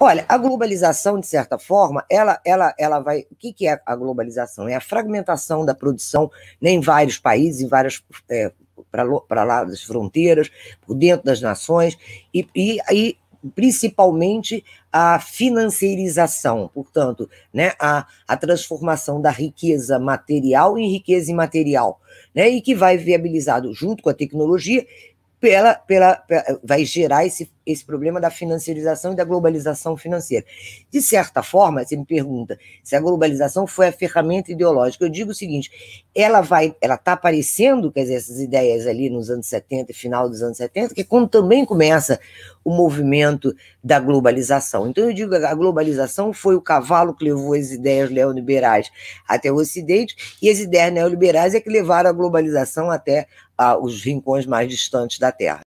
Olha, a globalização, de certa forma, ela, ela, ela vai. O que, que é a globalização? É a fragmentação da produção né, em vários países, em várias. É, para lá das fronteiras, por dentro das nações, e, e, e principalmente a financiarização, portanto, né, a, a transformação da riqueza material em riqueza imaterial, né, e que vai viabilizado junto com a tecnologia pela, pela, pela vai gerar esse esse problema da financiarização e da globalização financeira. De certa forma, você me pergunta se a globalização foi a ferramenta ideológica. Eu digo o seguinte: ela vai, ela está aparecendo, quer dizer, essas ideias ali nos anos 70 final dos anos 70, que é quando também começa o movimento da globalização. Então eu digo que a globalização foi o cavalo que levou as ideias neoliberais até o Ocidente, e as ideias neoliberais é que levaram a globalização até ah, os rincões mais distantes da Terra.